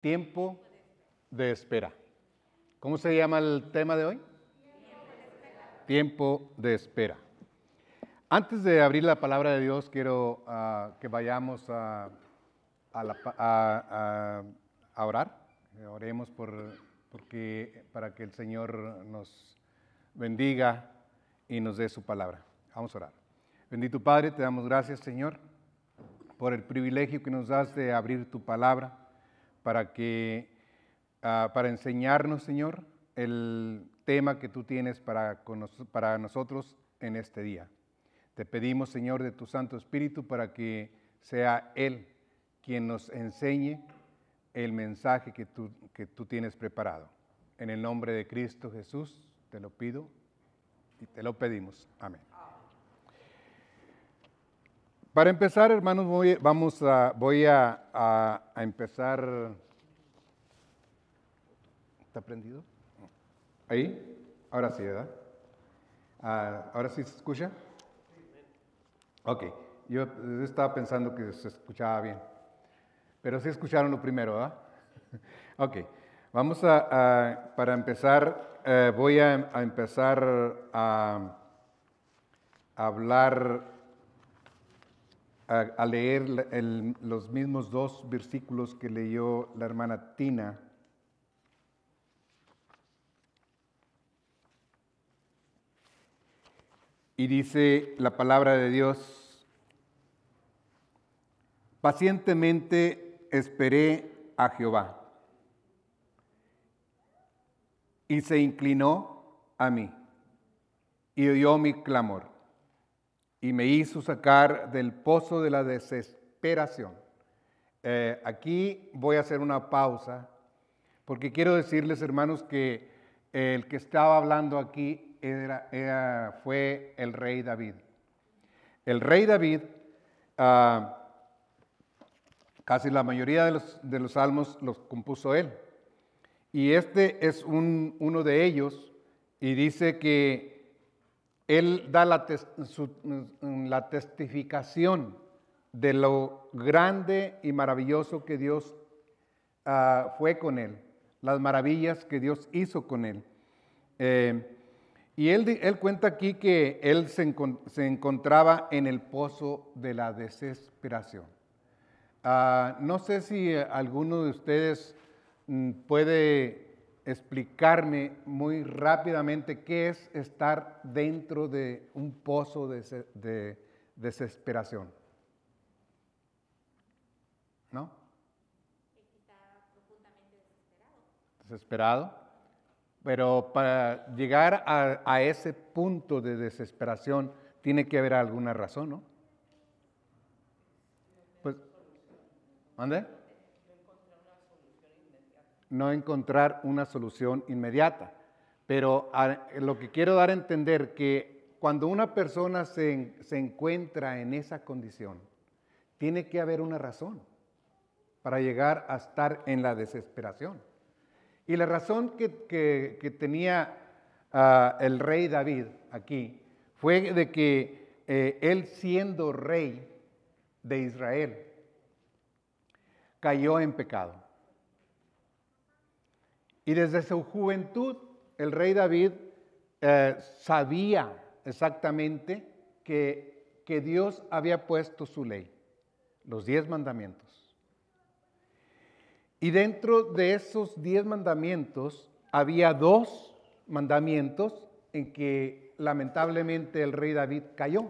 Tiempo de espera. ¿Cómo se llama el tema de hoy? Tiempo de espera. Antes de abrir la palabra de Dios, quiero ah, que vayamos a, orar. Oremos por, porque, para que el Señor nos bendiga y nos dé su palabra. Vamos a orar. Bendito Padre, te damos gracias, Señor, por el privilegio que nos das de abrir tu palabra para que, ah, para enseñarnos, Señor, el tema que tú tienes para, para nosotros en este día. Te pedimos, Señor, de tu Santo Espíritu para que sea Él quien nos enseñe el mensaje que tú, que tú tienes preparado. En el nombre de Cristo Jesús te lo pido y te lo pedimos. Amén. Para empezar, hermanos, voy, vamos a, voy a, empezar. ¿Está prendido? ¿Ahí? Ahora sí, ¿verdad? Ah, ¿Ahora sí se escucha? Ok, yo estaba pensando que se escuchaba bien, pero sí escucharon lo primero, ¿verdad? Ok, vamos a, para empezar, eh, voy a, empezar a hablar a, leer los mismos dos versículos que leyó la hermana Tina. Y dice la palabra de Dios, pacientemente esperé a Jehová y se inclinó a mí y oyó mi clamor y me hizo sacar del pozo de la desesperación. Eh, aquí voy a hacer una pausa porque quiero decirles, hermanos, que el que estaba hablando aquí era, fue el rey David. El rey David, ah, casi la mayoría de los, de los, salmos los compuso él. Y este es uno de ellos y dice que él da mm, la, testificación de lo grande y maravilloso que Dios ah, fue con él, las maravillas que Dios hizo con él. Eh, y él, cuenta aquí que él se, encontraba en el pozo de la desesperación. Ah, no sé si alguno de ustedes mm, puede explicarme muy rápidamente qué es estar dentro de un pozo de, desesperación. ¿No? Desesperado. Pero para llegar a, ese punto de desesperación tiene que haber alguna razón, ¿no? Pues, ¿mande? no encontrar una solución inmediata. Pero ah, lo que quiero dar a entender que cuando una persona se, encuentra en esa condición, tiene que haber una razón para llegar a estar en la desesperación. Y la razón que, tenía ah, el rey David aquí fue de que eh, él siendo rey de Israel cayó en pecado. Y desde su juventud, el rey David eh, sabía exactamente que, que Dios había puesto su ley, los diez mandamientos. Y dentro de esos diez mandamientos había dos mandamientos en que lamentablemente el rey David cayó.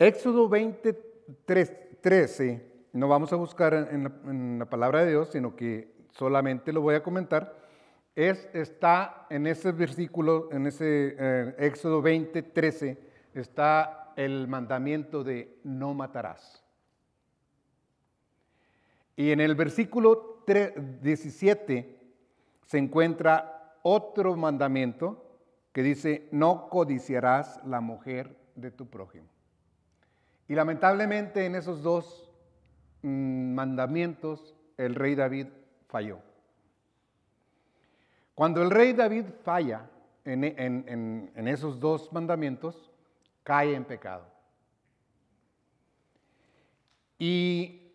Éxodo 20:13 no vamos a buscar en la, palabra de Dios, sino que solamente lo voy a comentar. Es, está en ese versículo, en ese eh, Éxodo 20, 13, está el mandamiento de no matarás. Y en el versículo 17 se encuentra otro mandamiento que dice, no codiciarás la mujer de tu prójimo. Y lamentablemente en esos dos Mm, mandamientos, el rey David falló. Cuando el rey David falla en, esos dos mandamientos, cae en pecado. Y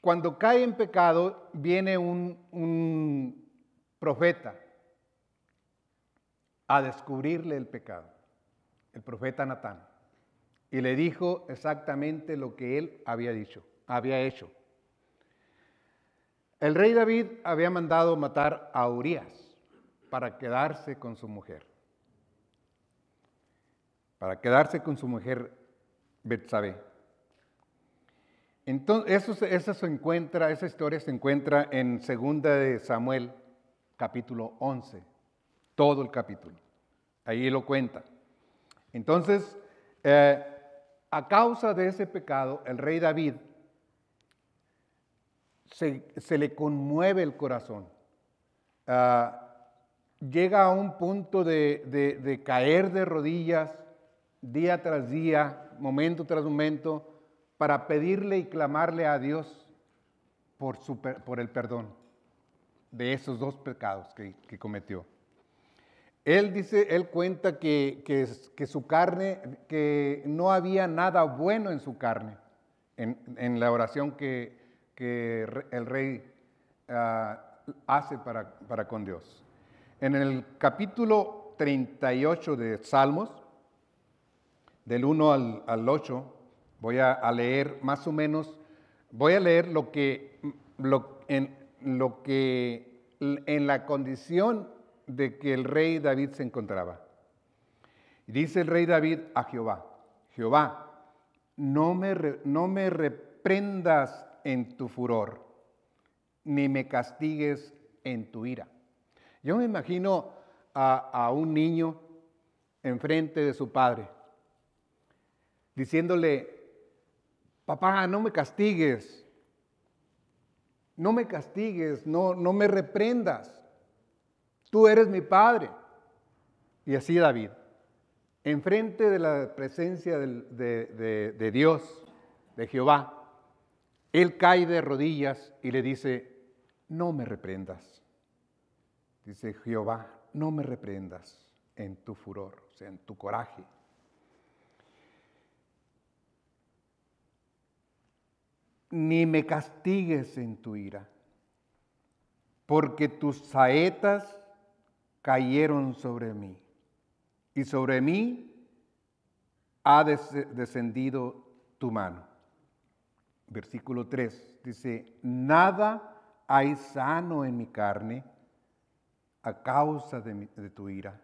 cuando cae en pecado, viene un, un profeta a descubrirle el pecado, el profeta Natán, y le dijo exactamente lo que él había dicho había hecho. El rey David había mandado matar a Urias para quedarse con su mujer. Para quedarse con su mujer Betsabé. Entonces, eso, se encuentra, esa historia se encuentra en 2 de Samuel, capítulo 11. Todo el capítulo. Ahí lo cuenta. Entonces, eh, a causa de ese pecado, el rey David se, le conmueve el corazón. Ah, llega a un punto de, caer de rodillas día tras día, momento tras momento, para pedirle y clamarle a Dios por, por, el perdón de esos dos pecados que, cometió. Él dice, él cuenta que, que, su carne, que no había nada bueno en su carne, en la oración que, que el rey ah, hace para, para con Dios. En el capítulo 38 de Salmos, del 1 al, 8, voy a, leer más o menos, voy a leer lo que, lo, en, lo que, en la condición de que el rey David se encontraba. Dice el rey David a Jehová, Jehová, no me, no me reprendas en tu furor, ni me castigues en tu ira. Yo me imagino a, un niño enfrente de su padre, diciéndole, papá, no me castigues, no me castigues, no, no me reprendas, tú eres mi padre. Y así David, enfrente de la presencia de Dios, de Jehová, él cae de rodillas y le dice, no me reprendas. Dice Jehová, no me reprendas en tu furor, o sea, en tu coraje. Ni me castigues en tu ira, porque tus saetas cayeron sobre mí, y sobre mí ha descendido tu mano versículo 3, dice, nada hay sano en mi carne a causa de, tu ira,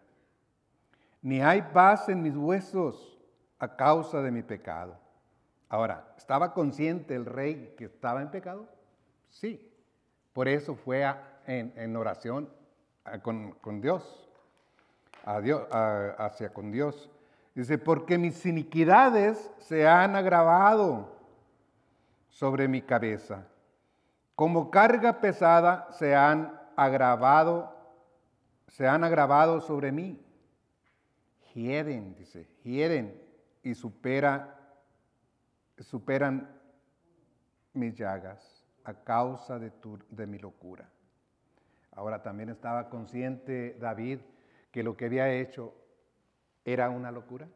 ni hay paz en mis huesos a causa de mi pecado. Ahora, ¿estaba consciente el rey que estaba en pecado? Sí, por eso fue en, oración con, Dios, Dios hacia con Dios. Dice, porque mis iniquidades se han agravado sobre mi cabeza. Como carga pesada se han agravado, se han agravado sobre mí. Hieren, dice, hieren y supera, superan mis llagas a causa de, de mi locura. Ahora también estaba consciente David que lo que había hecho era una locura.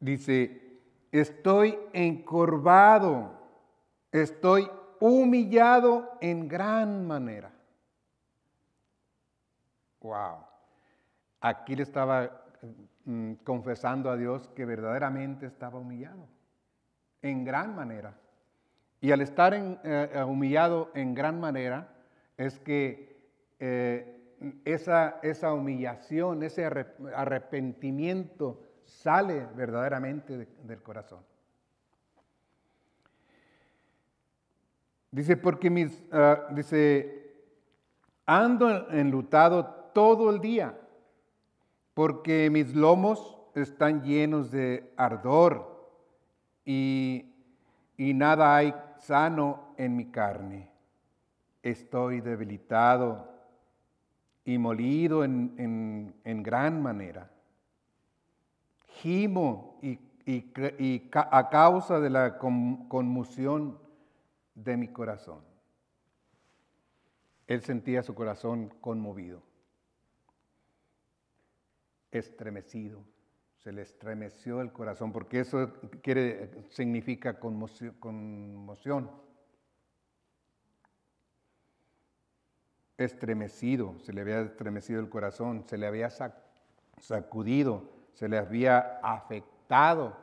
Dice, estoy encorvado, estoy humillado en gran manera. Wow. Aquí le estaba mm, confesando a Dios que verdaderamente estaba humillado, en gran manera. Y al estar en, eh, eh, humillado en gran manera, es que eh, esa, esa, humillación, ese arrepentimiento sale verdaderamente del corazón. Dice, porque mis, ah, dice, ando enlutado todo el día, porque mis lomos están llenos de ardor y, nada hay sano en mi carne. Estoy debilitado y molido en gran manera y, a causa de la conmoción de mi corazón. Él sentía su corazón conmovido, estremecido, se le estremeció el corazón, porque eso quiere, significa conmoción. Estremecido, se le había estremecido el corazón, se le había sacudido se le había afectado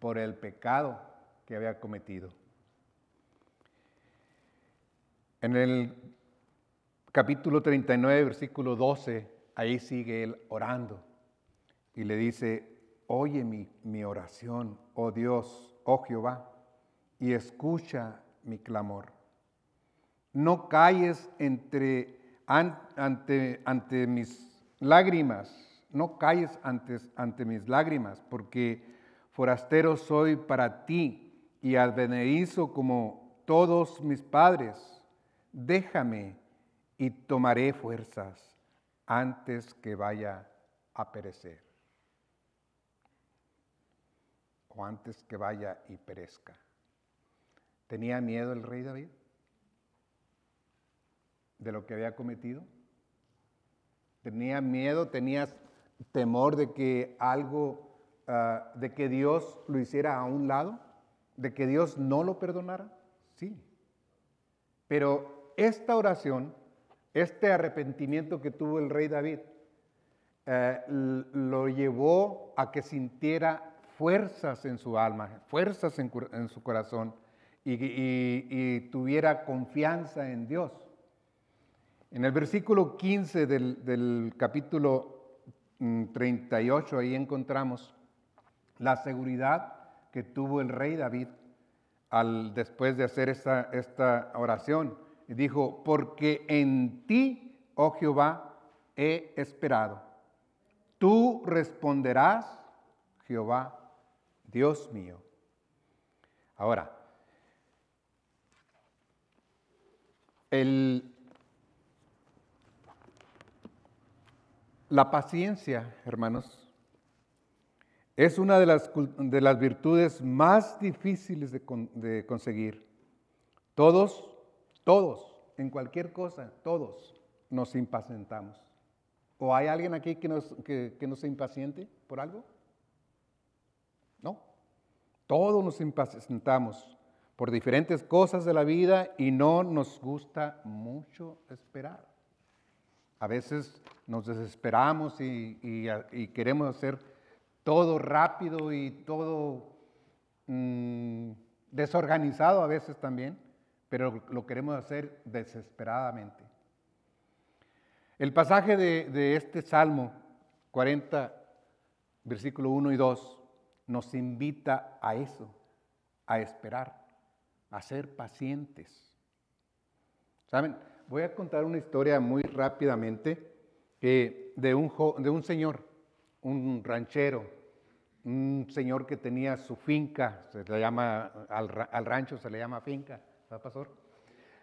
por el pecado que había cometido. En el capítulo 39, versículo 12, ahí sigue él orando y le dice, oye mi, oración, oh Dios, oh Jehová, y escucha mi clamor. No calles entre, ante, ante mis lágrimas no calles ante, mis lágrimas, porque forastero soy para ti y advenedizo como todos mis padres. Déjame y tomaré fuerzas antes que vaya a perecer. O antes que vaya y perezca. ¿Tenía miedo el rey David de lo que había cometido? ¿Tenía miedo? ¿Tenías temor de que algo, ah, de que Dios lo hiciera a un lado, de que Dios no lo perdonara? Sí. Pero esta oración, este arrepentimiento que tuvo el rey David, eh, lo llevó a que sintiera fuerzas en su alma, fuerzas en, su corazón y, tuviera confianza en Dios. En el versículo 15 del, del capítulo 38, mm, ahí encontramos la seguridad que tuvo el rey David al, después de hacer esta, oración. Y dijo, porque en ti, oh Jehová, he esperado. Tú responderás, Jehová, Dios mío. Ahora, el, La paciencia, hermanos, es una de las, virtudes más difíciles de, conseguir. Todos, todos, en cualquier cosa, todos nos impacientamos. ¿O hay alguien aquí que, nos, que no se impaciente por algo? No. Todos nos impacientamos por diferentes cosas de la vida y no nos gusta mucho esperar. A veces nos desesperamos y, queremos hacer todo rápido y todo mm, desorganizado a veces también, pero lo queremos hacer desesperadamente. El pasaje de, de este Salmo 40, versículo 1 y 2, nos invita a eso, a esperar, a ser pacientes. ¿Saben? Voy a contar una historia muy rápidamente de, un señor, un ranchero, un señor que tenía su finca, se le llama, al, rancho se le llama finca, pastor?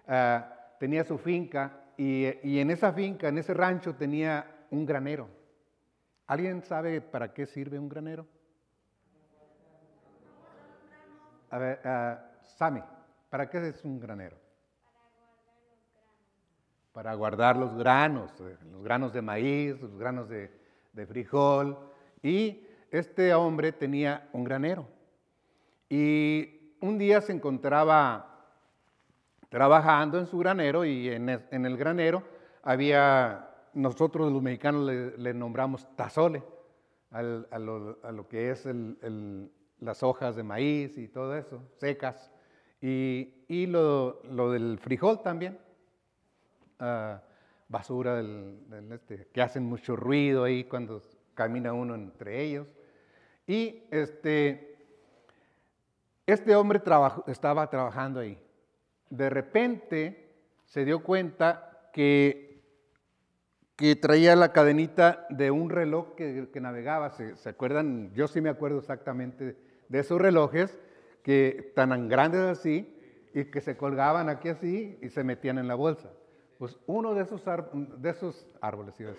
Ah, tenía su finca y, en esa finca, en ese rancho tenía un granero. ¿Alguien sabe para qué sirve un granero? A ver, ah, ¿para qué es un granero? para guardar los granos, eh, los granos de maíz, los granos de, frijol. Y este hombre tenía un granero. Y un día se encontraba trabajando en su granero y en, el granero había, nosotros los mexicanos le, nombramos tazole a, lo, que es las hojas de maíz y todo eso, secas. Y, lo del frijol también. Ah, basura del, este, que hacen mucho ruido ahí cuando camina uno entre ellos. Y este, este hombre estaba trabajando ahí. De repente se dio cuenta que, que traía la cadenita de un reloj que, navegaba. ¿Se, acuerdan? Yo sí me acuerdo exactamente de esos relojes que tan grandes así y que se colgaban aquí así y se metían en la bolsa pues uno de esos, de esos árboles, iba a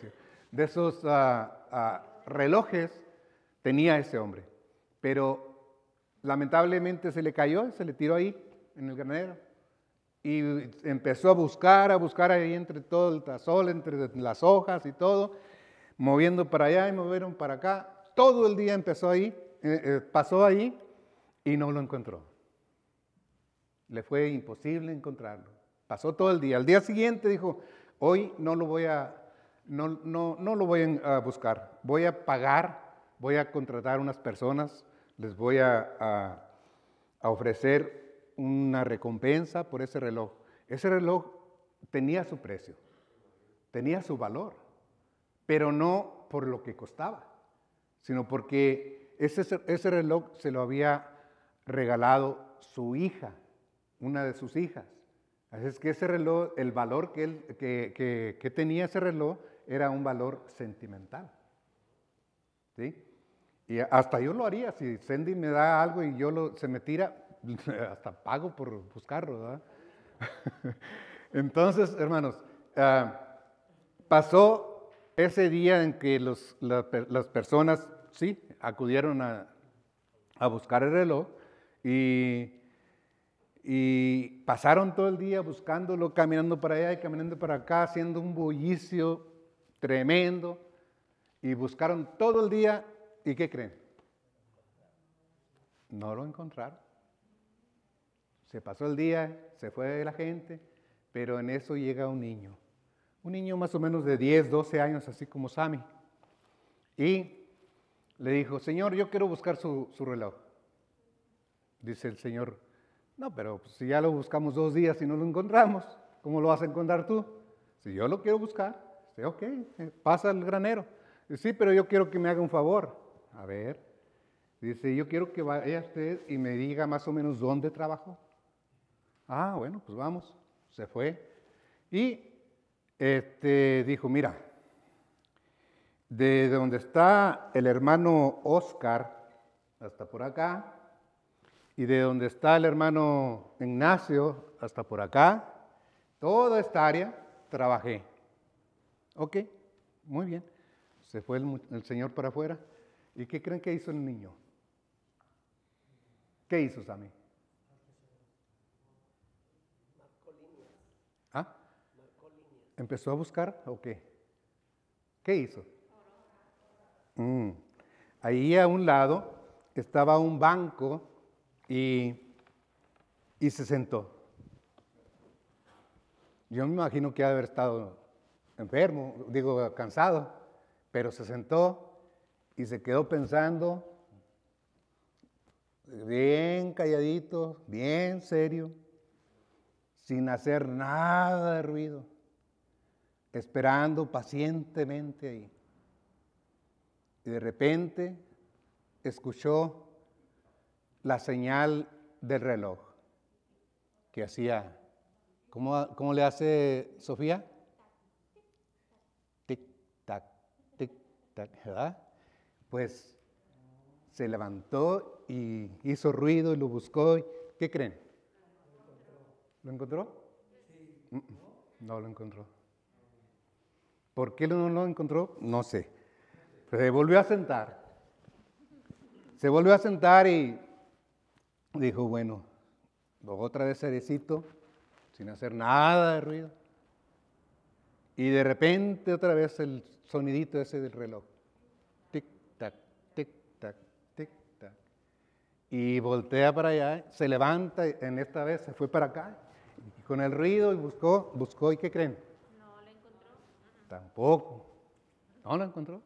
de esos ah, ah, relojes tenía ese hombre, pero lamentablemente se le cayó, y se le tiró ahí en el granero y empezó a buscar, a buscar ahí entre todo el tazol, entre las hojas y todo, moviendo para allá y movieron para acá. Todo el día empezó ahí, eh, eh, pasó ahí y no lo encontró. Le fue imposible encontrarlo. Pasó todo el día. Al día siguiente dijo, hoy no lo voy a, no, no, no lo voy a buscar. Voy a pagar, voy a contratar unas personas, les voy a, ofrecer una recompensa por ese reloj. Ese reloj tenía su precio, tenía su valor, pero no por lo que costaba, sino porque ese, ese reloj se lo había regalado su hija, una de sus hijas. Así es que ese reloj, el valor que, él, tenía ese reloj era un valor sentimental. ¿Sí? Y hasta yo lo haría, si Sandy me da algo y yo lo, se me tira, hasta pago por buscarlo, Entonces, hermanos, ah, pasó ese día en que las personas, sí, acudieron a, a buscar el reloj y y pasaron todo el día buscándolo, caminando para allá y caminando para acá, haciendo un bullicio tremendo. Y buscaron todo el día. ¿Y qué creen? No lo encontraron. Se pasó el día, se fue la gente, pero en eso llega un niño. Un niño más o menos de 10, 12 años, así como Sami, Y le dijo, Señor, yo quiero buscar su, su reloj. Dice el Señor, no, pero pues, si ya lo buscamos dos días y no lo encontramos, ¿cómo lo vas a encontrar tú? Si yo lo quiero buscar, sí, ok, eh, pasa al granero. Sí, pero yo quiero que me haga un favor. A ver, dice, yo quiero que vaya usted y me diga más o menos dónde trabajó. Ah, bueno, pues vamos. Se fue. Y este, dijo, mira, de donde está el hermano Oscar, hasta por acá, y de donde está el hermano Ignacio hasta por acá, toda esta área trabajé. Ok, muy bien. Se fue el, Señor para afuera. ¿Y qué creen que hizo el niño? ¿Qué hizo Sammy? ¿Ah? ¿Empezó a buscar o qué? ¿Qué hizo? Mm. Ahí a un lado estaba un banco y, se sentó. Yo me imagino que haber estado enfermo, digo, cansado, pero se sentó y se quedó pensando, bien calladito, bien serio, sin hacer nada de ruido, esperando pacientemente ahí. Y de repente escuchó la señal del reloj que hacía. ¿Cómo, le hace Sofía? Tic-tac, tic-tac, ¿verdad? Pues se levantó y hizo ruido y lo buscó. ¿Qué creen? ¿Lo encontró? No lo encontró. ¿Por qué no lo encontró? No sé. se volvió a sentar. Se volvió a sentar y dijo, bueno, otra vez cerecito, sin hacer nada de ruido. Y de repente otra vez el sonidito ese del reloj. Tic, tac, tic, tac, tic, tac. Y voltea para allá, se levanta, en esta vez se fue para acá, y con el ruido y buscó, buscó, ¿y qué creen? No la encontró. Tampoco. No lo encontró.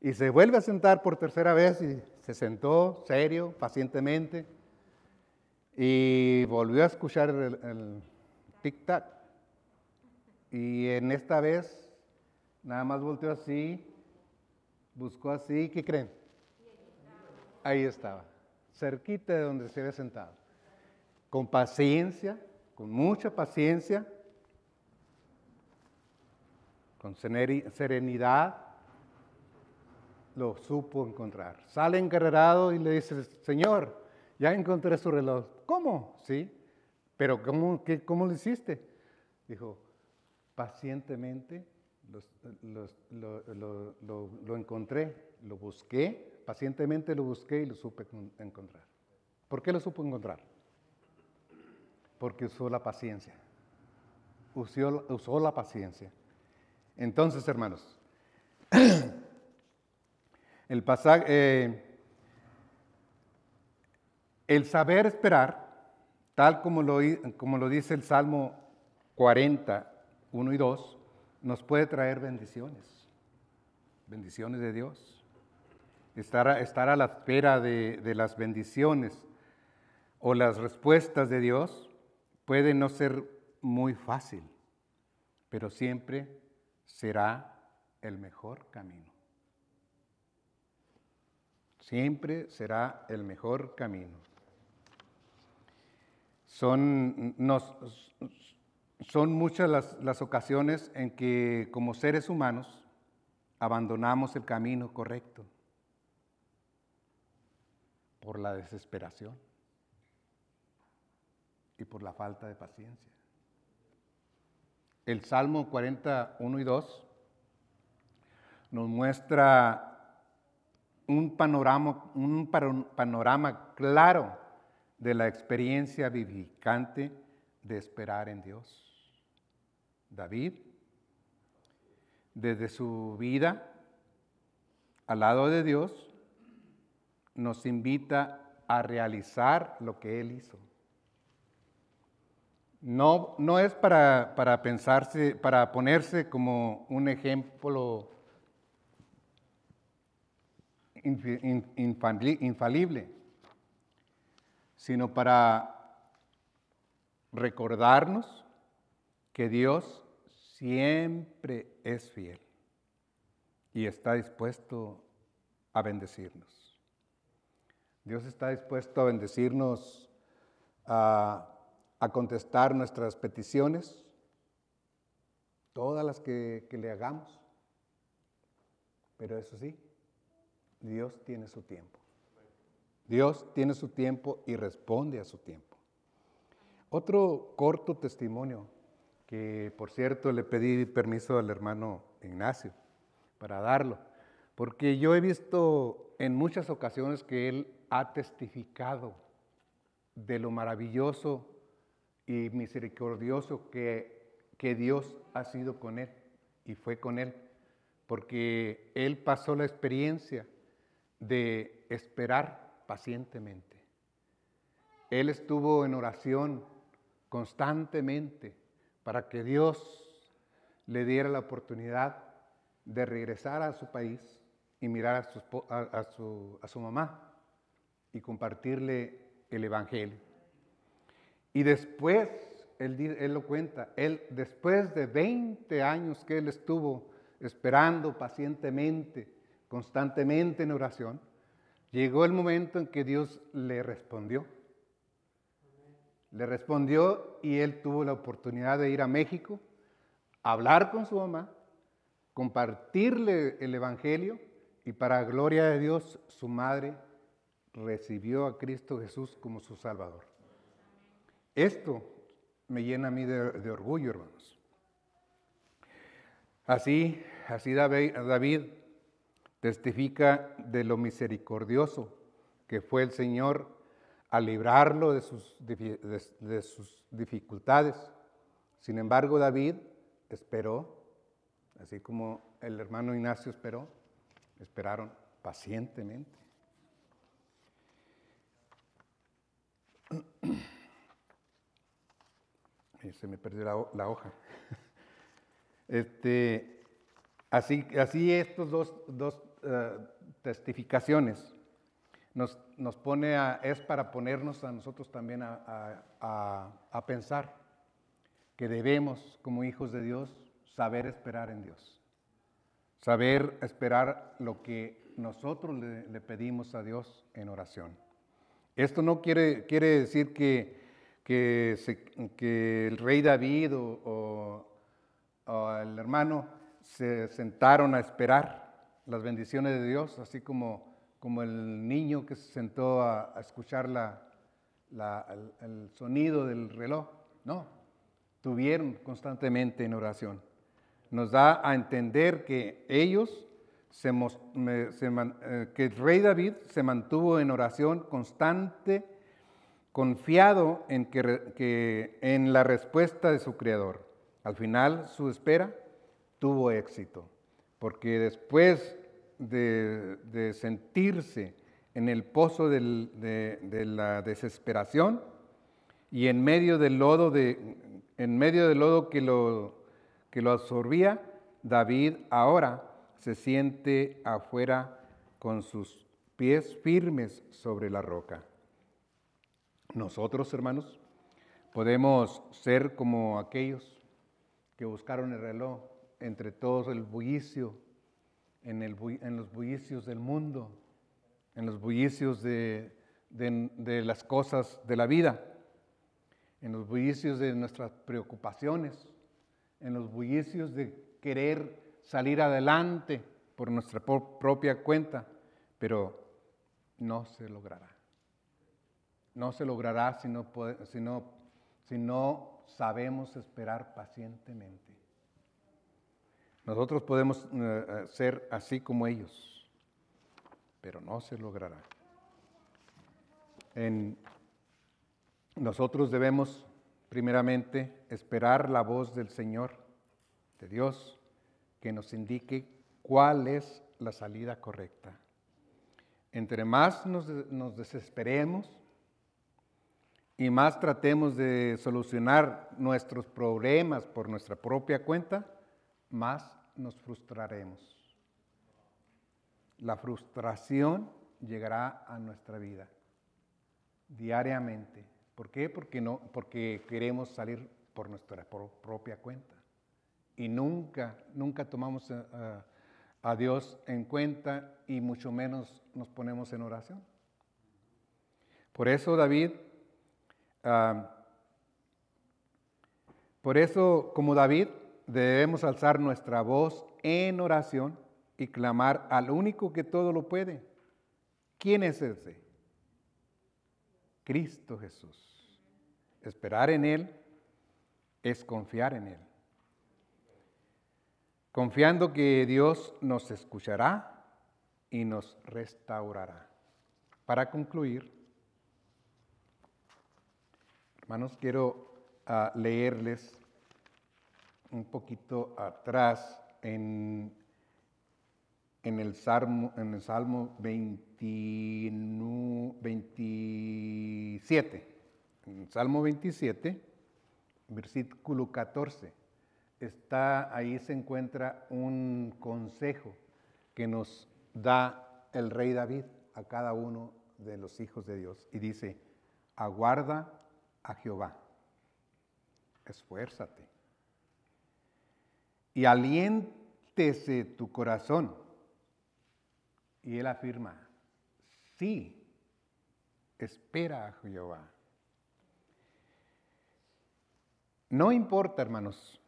Y se vuelve a sentar por tercera vez y se sentó serio, pacientemente, y volvió a escuchar el, tic-tac. Y en esta vez, nada más volteó así, buscó así, ¿qué creen? Ahí estaba, cerquita de donde se había sentado. Con paciencia, con mucha paciencia, con serenidad, lo supo encontrar. Sale encarrerado y le dice, Señor, ya encontré su reloj. ¿Cómo? Sí. ¿Pero cómo, lo hiciste? Dijo, pacientemente lo, encontré, lo busqué, pacientemente lo busqué y lo supe encontrar. ¿Por qué lo supo encontrar? Porque usó la paciencia. usó la paciencia. Entonces, hermanos, El, eh, el saber esperar, tal como lo, como lo dice el Salmo 40, 1 y 2, nos puede traer bendiciones, bendiciones de Dios. Estar a, estar a la espera de las bendiciones o las respuestas de Dios puede no ser muy fácil, pero siempre será el mejor camino. Siempre será el mejor camino. Son, son muchas las, las ocasiones en que como seres humanos abandonamos el camino correcto por la desesperación y por la falta de paciencia. El Salmo 41 y 2 nos muestra un panorama, un panorama claro de la experiencia vivificante de esperar en Dios. David, desde su vida al lado de Dios, nos invita a realizar lo que él hizo. No, no es para, para pensarse, para ponerse como un ejemplo infalible, sino para recordarnos que Dios siempre es fiel y está dispuesto a bendecirnos. Dios está dispuesto a bendecirnos, a, contestar nuestras peticiones, todas las que le hagamos. Pero eso sí, Dios tiene su tiempo. Dios tiene su tiempo y responde a su tiempo. Otro corto testimonio que, por cierto, le pedí permiso al hermano Ignacio para darlo, porque yo he visto en muchas ocasiones que él ha testificado de lo maravilloso y misericordioso que, Dios ha sido con él y fue con él, porque él pasó la experiencia de esperar pacientemente. Él estuvo en oración constantemente para que Dios le diera la oportunidad de regresar a su país y mirar a su, a, su, mamá y compartirle el Evangelio. Y después, él, lo cuenta, él después de 20 años que él estuvo esperando pacientemente, constantemente en oración, llegó el momento en que Dios le respondió. Le respondió y él tuvo la oportunidad de ir a México, hablar con su mamá, compartirle el Evangelio y para gloria de Dios su madre recibió a Cristo Jesús como su Salvador. Esto me llena a mí de, de orgullo, hermanos. Así, así David Testifica de lo misericordioso que fue el Señor a librarlo de sus, de, sus dificultades. Sin embargo, David esperó, así como el hermano Ignacio esperó, esperaron pacientemente. Se me perdió la, hoja. Este, así, así estos dos, eh, testificaciones. Nos, nos, pone a, es para ponernos a nosotros también a, pensar que debemos, como hijos de Dios, saber esperar en Dios. Saber esperar lo que nosotros le, pedimos a Dios en oración. Esto no quiere, quiere decir que, que, el rey David o el hermano se sentaron a esperar las bendiciones de Dios, así como, como el niño que se sentó a, escuchar el, sonido del reloj. No, tuvieron constantemente en oración. Nos da a entender que ellos, se, eh, que el rey David se mantuvo en oración constante, confiado en, que, en la respuesta de su Creador. Al final, su espera tuvo éxito, porque después de, sentirse en el pozo de, la desesperación y en medio del lodo, de, en medio del lodo que, lo, que lo absorbía, David ahora se siente afuera con sus pies firmes sobre la roca. Nosotros, hermanos, podemos ser como aquellos que buscaron el reloj entre todo el bullicio en, los bullicios del mundo, en los bullicios de, las cosas de la vida, en los bullicios de nuestras preocupaciones, en los bullicios de querer salir adelante por nuestra propia cuenta, pero no se logrará. No se logrará si no sabemos esperar pacientemente. Nosotros podemos eh, eh, ser así como ellos, pero no se logrará. nosotros debemos primeramente esperar la voz del Señor, de Dios, que nos indique cuál es la salida correcta. Entre más nos, nos desesperemos y más tratemos de solucionar nuestros problemas por nuestra propia cuenta, más nos frustraremos. La frustración llegará a nuestra vida diariamente. ¿Por qué? Porque, no, porque queremos salir por nuestra propia cuenta. Y nunca, nunca tomamos eh, eh, a, Dios en cuenta y mucho menos nos ponemos en oración. Por eso David, ah, por eso como David, debemos alzar nuestra voz en oración y clamar al único que todo lo puede. ¿Quién es ese? Cristo Jesús. Esperar en Él es confiar en Él. Confiando que Dios nos escuchará y nos restaurará. Para concluir, hermanos, quiero ah, leerles un poquito atrás en, en, el, Salmo, en el Salmo 27. Salmo 27, versículo 14, está, ahí se encuentra un consejo que nos da el rey David a cada uno de los hijos de Dios. Y dice, aguarda a Jehová, esfuérzate y aliéntese tu corazón. Y él afirma, sí, espera a Jehová. No importa, hermanos,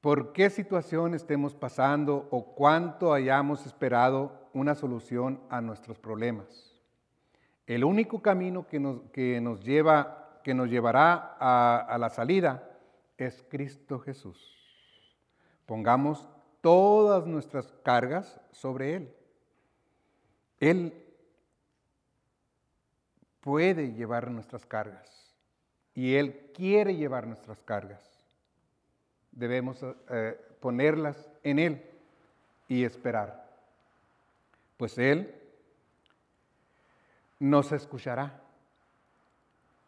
por qué situación estemos pasando o cuánto hayamos esperado una solución a nuestros problemas. El único camino que nos, que nos lleva, que nos llevará a la salida es Cristo Jesús. Pongamos todas nuestras cargas sobre Él. Él puede llevar nuestras cargas y Él quiere llevar nuestras cargas. Debemos eh, ponerlas en Él y esperar. Pues Él nos escuchará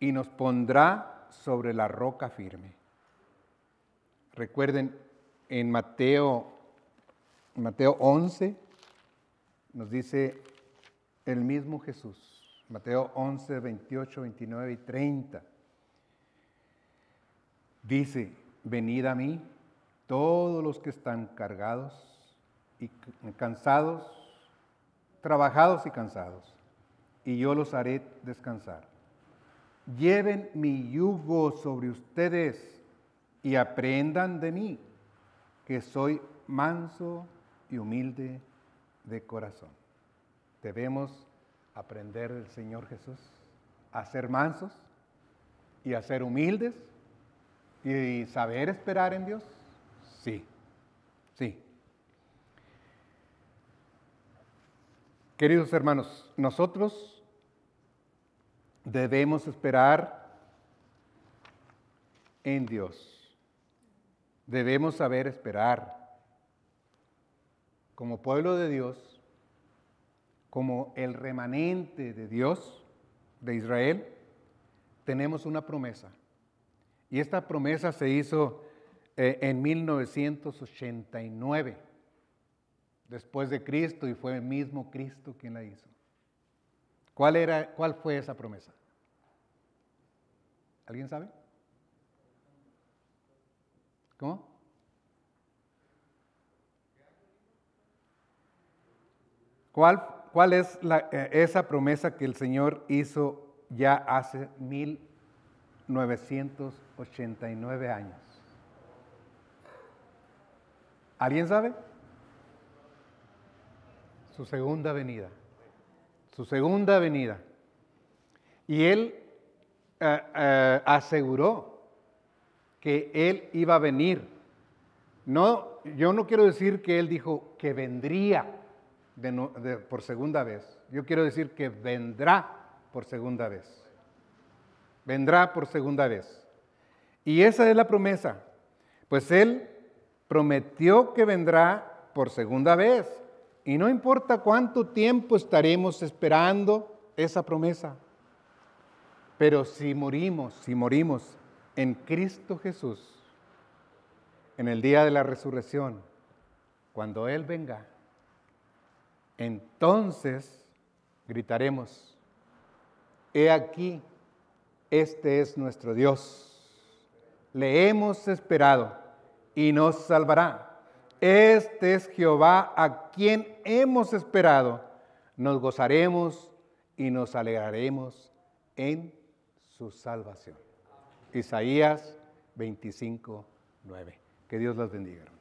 y nos pondrá sobre la roca firme. Recuerden, en Mateo, Mateo 11, nos dice el mismo Jesús, Mateo 11, 28, 29 y 30. Dice, venid a mí todos los que están cargados y cansados, trabajados y cansados, y yo los haré descansar. Lleven mi yugo sobre ustedes y aprendan de mí que soy manso y humilde de corazón. Debemos aprender del Señor Jesús a ser mansos y a ser humildes y saber esperar en Dios. Sí, sí. Queridos hermanos, nosotros debemos esperar en Dios. Debemos saber esperar. Como pueblo de Dios, como el remanente de Dios, de Israel, tenemos una promesa. Y esta promesa se hizo eh, en 1989, después de Cristo, y fue el mismo Cristo quien la hizo. ¿Cuál, era, cuál fue esa promesa? ¿Alguien sabe? ¿Cuál, cuál es eh, esa promesa que el Señor hizo ya hace 1989 años? ¿Alguien sabe? Su segunda venida. Su segunda venida. Y él eh, eh, aseguró que Él iba a venir. No, yo no quiero decir que Él dijo que vendría por segunda vez. Yo quiero decir que vendrá por segunda vez. Vendrá por segunda vez. Y esa es la promesa. Pues Él prometió que vendrá por segunda vez. Y no importa cuánto tiempo estaremos esperando esa promesa. Pero si morimos, si morimos en Cristo Jesús, en el día de la resurrección, cuando Él venga, entonces gritaremos, he aquí, este es nuestro Dios. Le hemos esperado y nos salvará. Este es Jehová a quien hemos esperado. Nos gozaremos y nos alegraremos en su salvación. Isaías 25, 9. Que Dios las bendiga.